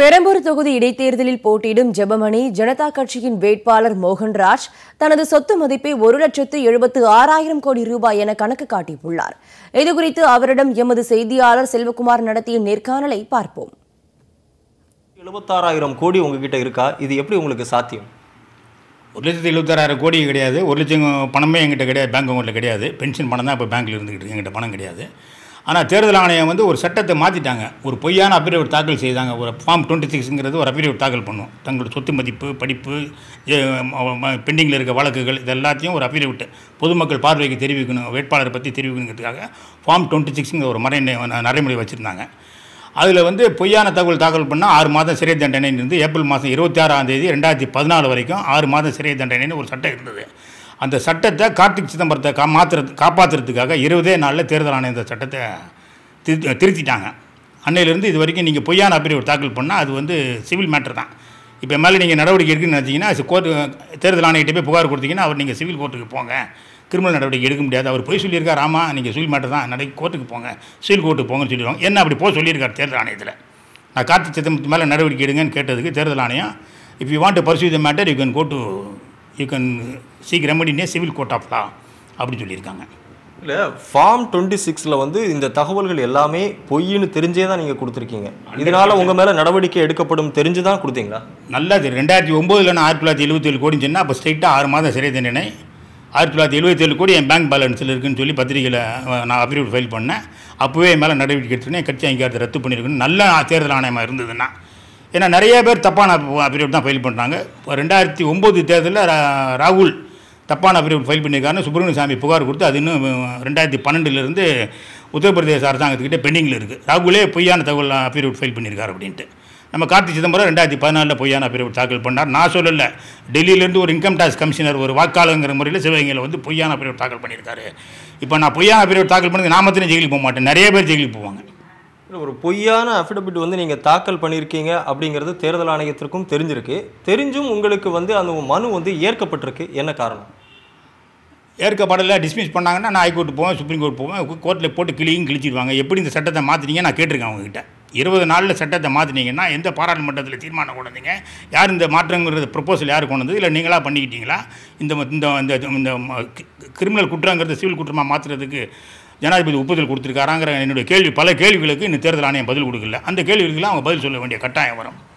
பெரம்பூர் தொகுதி இடைத்தேர்தலில் போட்டியிடும் ஜெபமணி ஜனதா கட்சியின் வேட்பாளர் மோகன்ராஜ் தனது சொத்து மதிப்பை ஒரு லட்சத்து எழுபத்து ஆறாயிரம் கோடி ரூபாய் என கணக்கு காட்டியுள்ளார் இதுகுறித்து அவரிடம் எமது செய்தியாளர் செல்வகுமார் நடத்திய நேர்காணலை பார்ப்போம் எழுபத்தாறாயிரம் கோடி உங்ககிட்ட இருக்கா இது எப்படி உங்களுக்கு சாத்தியம் ஒரு லட்சத்து எழுபத்தாறாயிரம் கோடி கிடையாது ஒரு லட்சம் பணமே எங்கிட்ட கிடையாது பேங்க் அக்கௌண்ட்டில் கிடையாது பென்ஷன் பணம் தான் இப்போ பேங்க்கில் இருந்துக்கிட்டு எங்கிட்ட பணம் கிடையாது ஆனால் தேர்தல் ஆணையம் வந்து ஒரு சட்டத்தை மாற்றிட்டாங்க ஒரு பொய்யான அபிடேவிட் தாக்கல் செய்தாங்க ஒரு ஃபார்ம் டுவெண்ட்டி சிக்ஸுங்கிறது ஒரு அபிடேவிட் தாக்கல் பண்ணும் தங்களோட சொத்து மதிப்பு படிப்பு பெண்டிங்கில் இருக்க வழக்குகள் இது எல்லாத்தையும் ஒரு அபிடேவிட் பொதுமக்கள் பார்வைக்கு தெரிவிக்கணும் வேட்பாளரை பற்றி தெரிவிக்கணுங்கிறதுக்காக ஃபார்ம் டுவெண்ட்டி சிக்ஸுங்கிற ஒரு மறை நடைமுறை வச்சுருந்தாங்க அதில் வந்து பொய்யான தகவல் தாக்கல் பண்ணால் ஆறு மாதம் சிறை தண்டனைன்னு இருந்து ஏப்ரல் மாதம் இருபத்தி ஆறாம் தேதி ரெண்டாயிரத்தி பதினாலு வரைக்கும் ஆறு மாதம் சிறை தண்டனைன்னு ஒரு சட்டம் இருந்தது அந்த சட்டத்தை கார்த்திக் சிதம்பரத்தை கா மாற்றுறது காப்பாற்றுறதுக்காக இருபதே நாளில் தேர்தல் இந்த சட்டத்தை திரு திருத்திட்டாங்க அன்னையிலேருந்து இது வரைக்கும் நீங்கள் பொய்யான ஒரு தாக்கல் பண்ணால் அது வந்து சிவில் மேட்டர் தான் இப்போ மேலே நீங்கள் நடவடிக்கை எடுக்குன்னு நினச்சிங்கன்னா கோர்ட்டு தேர்தல் ஆணையிட்ட போய் புகார் கொடுத்தீங்கன்னா அவர் நீங்கள் சிவில் கோர்ட்டுக்கு போங்க கிரிமினல் நடவடிக்கை எடுக்க முடியாது அவர் போய் சொல்லியிருக்கார் ஆமாம் நீங்கள் சிவில் மேட்டர் தான் நடை கோர்ட்டுக்கு போங்க சிவில் கோர்ட்டுக்கு போங்கன்னு சொல்லிடுவாங்க என்ன அப்படி போக சொல்லியிருக்கார் தேர்தல் ஆணையத்தில் நான் கார்த்திக் சிதம்பரத்து மேலே நடவடிக்கை எடுங்கன்னு கேட்டதுக்கு தேர்தல் ஆணையம் if you want to pursue the matter you can go to you can seek remedy in civil court of law அப்படின்னு சொல்லியிருக்காங்க இல்லை ஃபார்ம் டுவெண்ட்டி சிக்ஸில் வந்து இந்த தகவல்கள் எல்லாமே பொய்ன்னு தெரிஞ்சே தான் நீங்கள் கொடுத்துருக்கீங்க இதனால் உங்கள் மேலே நடவடிக்கை எடுக்கப்படும் தெரிஞ்சு தான் கொடுத்தீங்களா நல்லா தெரியும் ரெண்டாயிரத்தி ஒம்போதுல நான் ஆயிரத்தி தொள்ளாயிரத்தி எழுபத்தேழு கோடி சொன்னால் அப்போ ஆறு மாதம் சிறை தண்டனை ஆயிரத்தி தொள்ளாயிரத்தி எழுபத்தி ஏழு கோடி என் பேங்க் பேலன்ஸில் இருக்குன்னு சொல்லி பத்திரிகையில் நான் அப்ரிவிட் ஃபைல் பண்ணேன் அப்போவே என் மேலே நடவடிக்கை எடுத்துக்கிட்டேன் கட்சி அங்கீகாரத்தை ரத்து பண்ணியிருக்கணும் நல்ல தேர்தல் ஆணையமாக இருந்ததுன்னா ஏன்னா நிறைய பேர் தப்பான அபிரியட் தான் ஃபைல் பண்ணுறாங்க இப்போ ரெண்டாயிரத்தி ஒம்பது தேர்தலில் ராகுல் தப்பான அபிரியட் ஃபைல் பண்ணியிருக்காருன்னு சுப்பிரமணிய சாமி புகார் கொடுத்து அது இன்னும் ரெண்டாயிரத்தி பன்னெண்டுலேருந்து உத்தரப்பிரதேச அரசாங்கத்துக்கிட்ட பெண்டிங்கில் இருக்குது ராகுலே பொய்யான தகவல் அபிரியட் ஃபைல் பண்ணியிருக்காரு அப்படின்ட்டு நம்ம கார்த்தி சிதம்பரம் ரெண்டாயிரத்தி பதினாலில் பொய்யான அபிரியட் தாக்கல் பண்ணார் நான் சொல்லலை டெல்லியிலேருந்து ஒரு இன்கம் டேக்ஸ் கமிஷனர் ஒரு வாக்காளங்கிற முறையில் சிவகங்கையில் வந்து பொய்யான அபிரியட் தாக்கல் பண்ணியிருக்காரு இப்போ நான் பொய்யான அபிரியட் தாக்கல் பண்ணது நான் மட்டும் ஜெயிலுக்கு போக மாட்டேன் நிறைய பேர் ஜெயிலுக்கு போவாங்க இல்லை ஒரு பொய்யான அஃபிடபிட் வந்து நீங்கள் தாக்கல் பண்ணியிருக்கீங்க அப்படிங்கிறது தேர்தல் ஆணையத்திற்கும் தெரிஞ்சிருக்கு தெரிஞ்சும் உங்களுக்கு வந்து அந்த மனு வந்து ஏற்கப்பட்டிருக்கு என்ன காரணம் ஏற்கப்படலை டிஸ்மிஸ் பண்ணாங்கன்னா நான் ஹைகோர்ட் போவேன் சுப்ரீம் கோர்ட் போவேன் கோர்ட்டில் போட்டு கிளியும் கிழிச்சிடுவாங்க எப்படி இந்த சட்டத்தை மாற்றினீங்க நான் கேட்டிருக்கேன் அவங்ககிட்ட இருபது நாளில் சட்டத்தை மாற்றினீங்கன்னா எந்த பாராளுமன்றத்தில் தீர்மானம் கொண்டுங்க யார் இந்த மாற்றங்கிறது ப்ரொப்போசல் யார் கொண்டு வந்தது இல்லை நீங்களாக பண்ணிக்கிட்டீங்களா இந்த இந்த இந்த கிரிமினல் குற்றங்கிறது சிவில் குற்றமாக மாற்றுறதுக்கு ஜனாதிபதி ஒப்புதல் கொடுத்துருக்காராங்கிற என்னுடைய கேள்வி பல கேள்விகளுக்கு இந்த தேர்தல் ஆணையம் பதில் கொடுக்கல அந்த கேள்விகளுக்கெல்லாம் அவங்க பதில் சொல்ல வேண்டிய கட்டாயம் வரும்